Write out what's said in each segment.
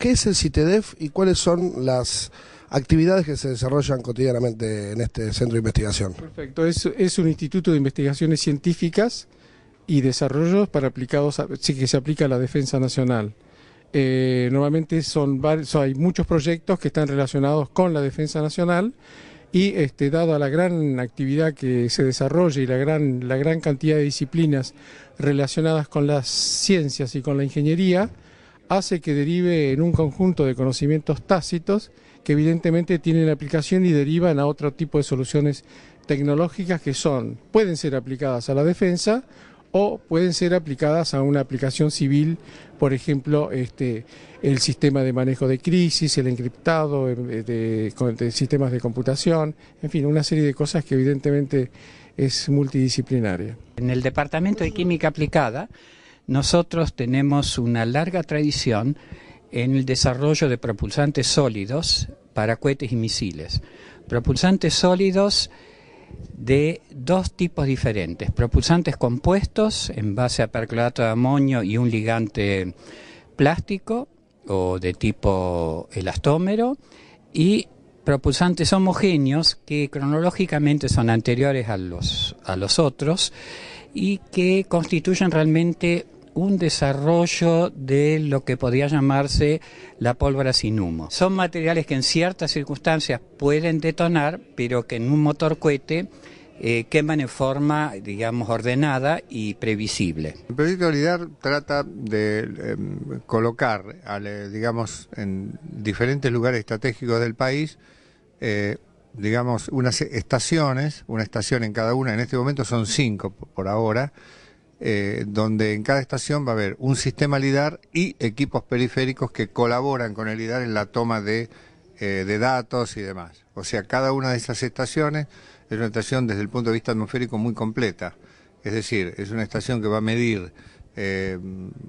¿Qué es el CITEDEF y cuáles son las actividades que se desarrollan cotidianamente en este centro de investigación? Perfecto, es, un instituto de investigaciones científicas y desarrollos para aplicados sí, que se aplica a la defensa nacional. Eh, normalmente son, hay muchos proyectos que están relacionados con la defensa nacional y este, a la gran actividad que se desarrolla y la gran, la gran cantidad de disciplinas relacionadas con las ciencias y con la ingeniería, hace que derive en un conjunto de conocimientos tácitos que evidentemente tienen aplicación y derivan a otro tipo de soluciones tecnológicas que son, pueden ser aplicadas a la defensa o pueden ser aplicadas a una aplicación civil, por ejemplo, este, el sistema de manejo de crisis, el encriptado eh, de, sistemas de computación, en fin, una serie de cosas que evidentemente es multidisciplinaria. En el Departamento de Química Aplicada, nosotros tenemos una larga tradición en el desarrollo de propulsantes sólidos para cohetes y misiles. Propulsantes sólidos de dos tipos diferentes, propulsantes compuestos en base a perclorato de amonio y un ligante plástico o de tipo elastómero y propulsantes homogéneos que cronológicamente son anteriores a los, a los otros y que constituyen realmente un desarrollo de lo que podría llamarse la pólvora sin humo. Son materiales que en ciertas circunstancias pueden detonar, pero que en un motor cohete eh, queman en forma, digamos, ordenada y previsible. El proyecto LIDAR trata de em, colocar, eh, digamos, en diferentes lugares estratégicos del país, eh, digamos, unas estaciones, una estación en cada una, en este momento son cinco por ahora, eh, donde en cada estación va a haber un sistema LIDAR y equipos periféricos que colaboran con el LIDAR en la toma eh, de, datos y demás. O sea, cada una de esas estaciones es una estación desde el punto de vista atmosférico muy completa. Es decir, es una estación que va a medir eh,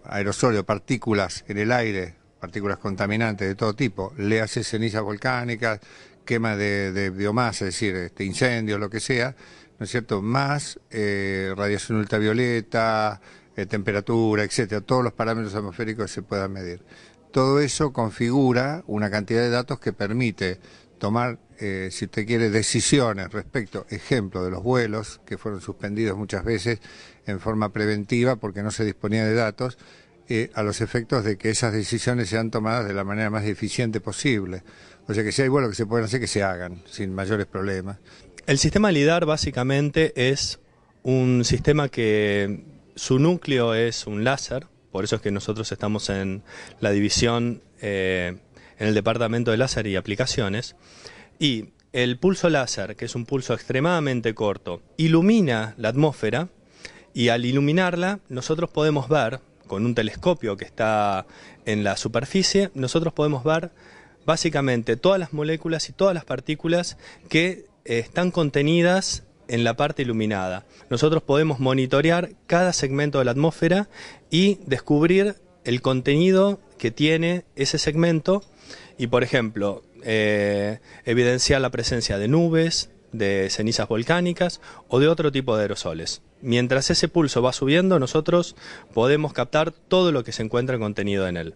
aerosolio, partículas en el aire, partículas contaminantes de todo tipo, le hace cenizas volcánicas, quema de, biomasa, es decir, este, incendios, lo que sea, cierto? Más eh, radiación ultravioleta, eh, temperatura, etcétera, todos los parámetros atmosféricos se puedan medir. Todo eso configura una cantidad de datos que permite tomar, eh, si usted quiere, decisiones respecto, ejemplo, de los vuelos que fueron suspendidos muchas veces en forma preventiva porque no se disponía de datos, eh, a los efectos de que esas decisiones sean tomadas de la manera más eficiente posible. O sea que si hay vuelos que se pueden hacer, que se hagan, sin mayores problemas. El sistema LIDAR básicamente es un sistema que su núcleo es un láser, por eso es que nosotros estamos en la división, eh, en el departamento de láser y aplicaciones, y el pulso láser, que es un pulso extremadamente corto, ilumina la atmósfera y al iluminarla nosotros podemos ver con un telescopio que está en la superficie, nosotros podemos ver básicamente todas las moléculas y todas las partículas que eh, están contenidas en la parte iluminada. Nosotros podemos monitorear cada segmento de la atmósfera y descubrir el contenido que tiene ese segmento y, por ejemplo, eh, evidenciar la presencia de nubes, de cenizas volcánicas o de otro tipo de aerosoles. Mientras ese pulso va subiendo, nosotros podemos captar todo lo que se encuentra contenido en él.